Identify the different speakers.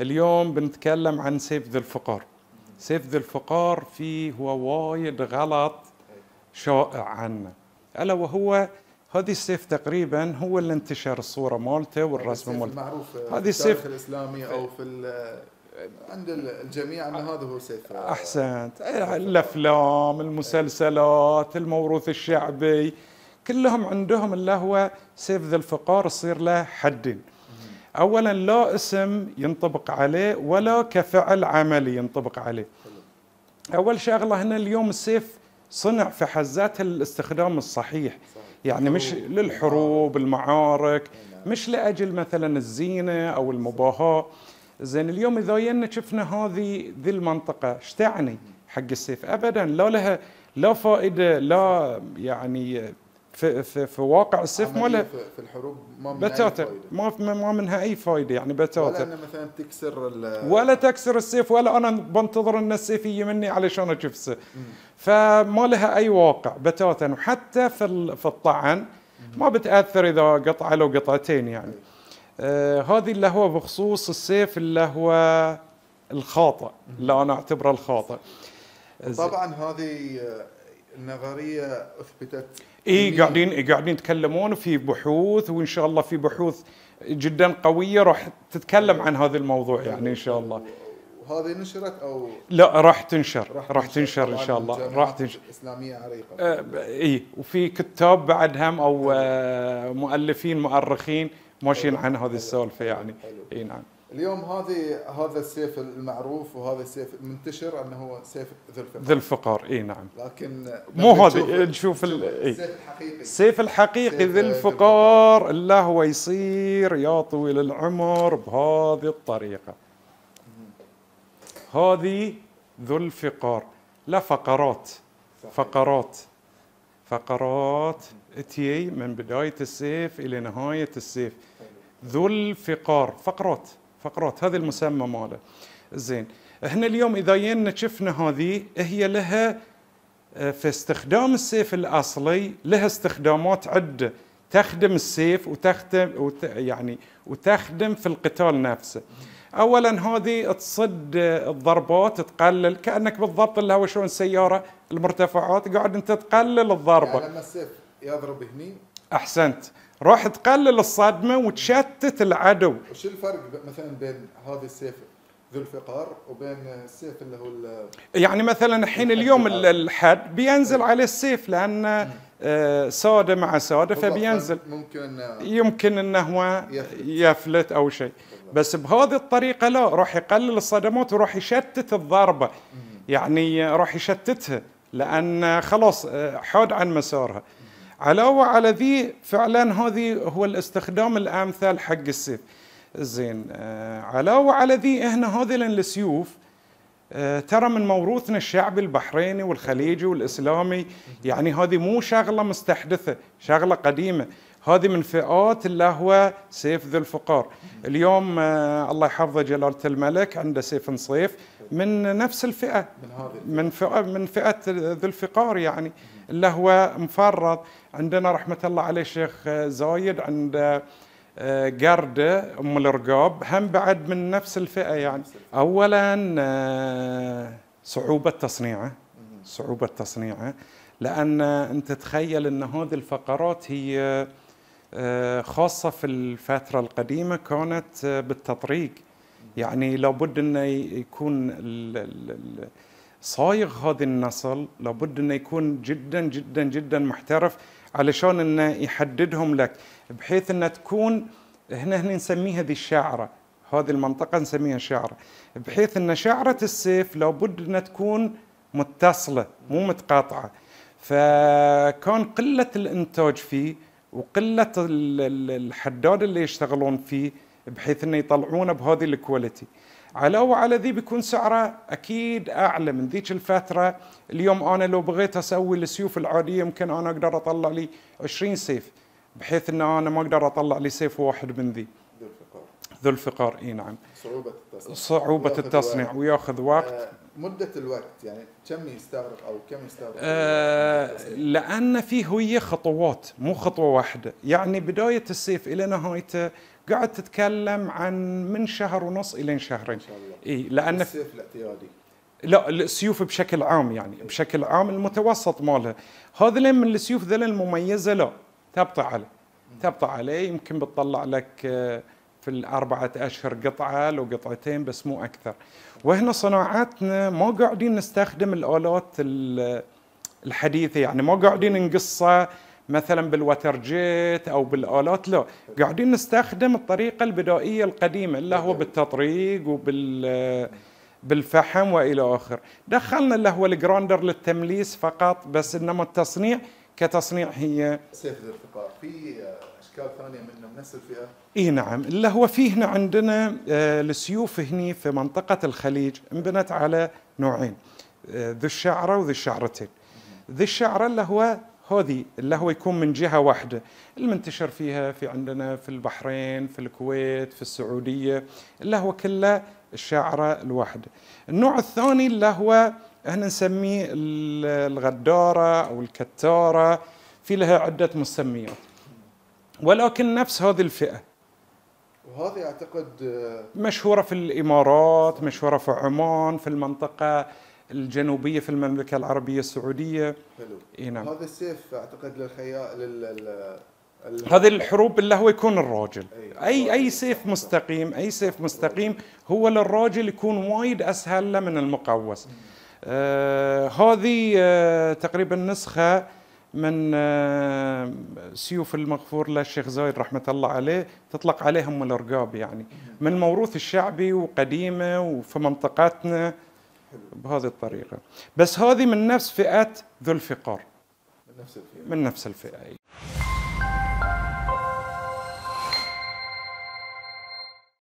Speaker 1: اليوم بنتكلم عن سيف ذي الفقار سيف ذي الفقار فيه هو وايد غلط شائع عنا ألا وهو هذه السيف تقريبا هو اللي انتشر الصوره مالته والرسم يعني مالته المعروف هذه السيف
Speaker 2: الاسلامي او في عند الجميع ان هذا هو سيف احسنت
Speaker 1: الافلام المسلسلات الموروث الشعبي كلهم عندهم اللي هو سيف ذي الفقار يصير له حدين اولا لا اسم ينطبق عليه ولا كفعل عملي ينطبق عليه اول شغله هنا اليوم السيف صنع في حزات الاستخدام الصحيح يعني مش للحروب المعارك مش لاجل مثلا الزينه او المباهاه زين اليوم اذا ينا شفنا هذه ذي المنطقه ايش تعني حق السيف ابدا لا لها لا فائده لا يعني في في, في واقع السيف ما له
Speaker 2: في الحروب ما منها بتاتا
Speaker 1: ما ما منها اي فايده يعني بتاتا ولا
Speaker 2: مثلا تكسر ولا
Speaker 1: تكسر السيف ولا انا بنتظر ان السيف يجي مني علشان اشوف السيف فما لها اي واقع بتاتا وحتى في في الطعن ما بتاثر اذا قطعه لو قطعتين يعني طيب. آه هذه اللي هو بخصوص السيف اللي هو الخاطئ اللي انا اعتبره الخاطئ طبعا
Speaker 2: هذه آه، النظريه اثبتت اي
Speaker 1: قاعدين قاعدين يتكلمون في بحوث وان شاء الله في بحوث جدا قويه راح تتكلم عن هذا الموضوع يعني ان شاء الله
Speaker 2: وهذه نشرت او
Speaker 1: لا راح تنشر راح تنشر, تنشر ان شاء الله راح تنشر
Speaker 2: اسلاميه عريقه
Speaker 1: آه اي وفي كتاب بعد هم او آه مؤلفين مؤرخين ماشيين عن هذه السالفه يعني اي نعم
Speaker 2: اليوم هذه هذا السيف المعروف وهذا السيف المنتشر انه هو سيف ذو الفقار ذو الفقار اي نعم لكن مو هذا نشوف السيف الحقيقي السيف
Speaker 1: الحقيقي ذو الفقار الا هو يصير يا طويل العمر بهذه الطريقه هذه ذو الفقار لا فقرات فقرات فقرات تي من بدايه السيف الى نهايه السيف ذو الفقار فقرات فقرات هذا المسمى ماله زين احنا اليوم اذا جينا شفنا هذه هي لها آه، في استخدام السيف الاصلي لها استخدامات عده تخدم السيف وتخدم وت يعني وتخدم في القتال نفسه اولا هذه تصد آه، الضربات تقلل كانك بالضبط اللي هو شلون السياره المرتفعات قاعد انت تقلل الضربه يعني
Speaker 2: لما السيف يضرب هني
Speaker 1: احسنت راح تقلل الصدمه وتشتت العدو.
Speaker 2: وش الفرق مثلا بين هذا السيف ذو الفقار وبين السيف اللي هو
Speaker 1: يعني مثلا الحين اليوم الحد بينزل إيه. على السيف لان آه، سودة مع سودة فبينزل
Speaker 2: ممكن آه،
Speaker 1: يمكن انه هو يفلت او شيء بس بهذه الطريقه لا راح يقلل الصدمات وراح يشتت الضربه يعني آه، راح يشتتها لان خلاص حود عن مسارها علاوة على ذي فعلا هذه هو الاستخدام الأمثل حق السيف زين آه، علاوة على ذي احنا هذين السيوف آه، ترى من موروثنا الشعبي البحريني والخليجي والإسلامي يعني هذه مو شغلة مستحدثة شغلة قديمة هذه من فئات اللي هو سيف ذو الفقار اليوم آه، الله يحفظه جلالة الملك عنده سيف نصيف من نفس الفئة من فئة من فئة ذو الفقار يعني اللي هو مفرط عندنا رحمة الله عليه الشيخ زايد عند آه، قردة أم الرقاب هم بعد من نفس الفئة يعني أولا آه، صعوبة تصنيعه صعوبة تصنيعه لأن أنت تخيل أن هذه الفقرات هي آه، خاصة في الفترة القديمة كانت آه، بالتطريق يعني لابد أنه يكون صايغ هذا النسل لابد أنه يكون جدا جدا جدا محترف علشان أنه يحددهم لك بحيث أن تكون هنا هنا نسميها ذي الشعرة هذه المنطقة نسميها شعرة بحيث أن شعرة السيف لابد أنها تكون متصلة مو متقاطعة فكان قلة الإنتاج فيه وقله الحداد اللي يشتغلون فيه بحيث انه يطلعونه بهذه الكواليتي على وعلى ذي بيكون سعره اكيد اعلى من ذيك الفتره اليوم انا لو بغيت اسوي السيوف العاديه يمكن انا اقدر اطلع لي 20 سيف بحيث ان انا ما اقدر اطلع لي سيف واحد من ذي ذو الفقار ذو الفقار اي نعم صعوبه التصنيع صعوبه التصنيع وياخذ وقت
Speaker 2: آه، مدة الوقت يعني كم يستغرق أو كم يستغرق؟
Speaker 1: أه لأن في هوية خطوات مو خطوة واحدة يعني بداية الصيف إلى نهايته قاعد تتكلم عن من شهر ونص إلى شهرين إن شاء الله إي لأن الصيف الاعتيادي لا السيوف بشكل عام يعني بشكل عام المتوسط مالها هذا من السيوف ذلا المميزة لا تبطي عليه تبطي عليه يمكن بتطلع لك آه، في الأربعة أشهر قطعة لو قطعتين بس مو أكثر وإحنا صناعاتنا ما قاعدين نستخدم الأولات الحديثة يعني ما قاعدين نقصها مثلا بالوتر جيت او بالالات لا قاعدين نستخدم الطريقه البدائيه القديمه اللي هو بالتطريق وبال بالفحم والى اخر دخلنا اللي هو الجراندر للتمليس فقط بس انما التصنيع كتصنيع هي
Speaker 2: سيف الارتقاء في اشكال ثانيه من نفس الفئه
Speaker 1: اي نعم اللي هو في هنا عندنا آه، السيوف هني في منطقه الخليج انبنت على نوعين آه، ذي الشعره وذي الشعرتين ذي الشعره اللي هو هذه اللي هو يكون من جهه واحده المنتشر فيها في عندنا في البحرين في الكويت في السعوديه اللي هو كله الشعره الواحده النوع الثاني اللي هو احنا نسميه الغداره او الكتاره في لها عده مسميات ولكن نفس هذه الفئة
Speaker 2: وهذه أعتقد
Speaker 1: مشهورة في الإمارات مشهورة في عمان في المنطقة الجنوبيه في المملكه العربيه السعوديه حلو نعم. هذا
Speaker 2: السيف اعتقد للخياء لل... لل... هذه الحروب
Speaker 1: اللي هو يكون الراجل اي اي, أي سيف مستقيم اي سيف مستقيم هو للراجل يكون وايد اسهل له من المقوس آه هذه آه تقريبا نسخه من آه، سيوف المغفور للشيخ زايد رحمة الله عليه تطلق عليهم الأرقاب يعني من الموروث الشعبي وقديمة وفي منطقتنا بهذه الطريقة بس هذه من نفس فئة ذو الفقار من نفس الفئة من نفس الفئة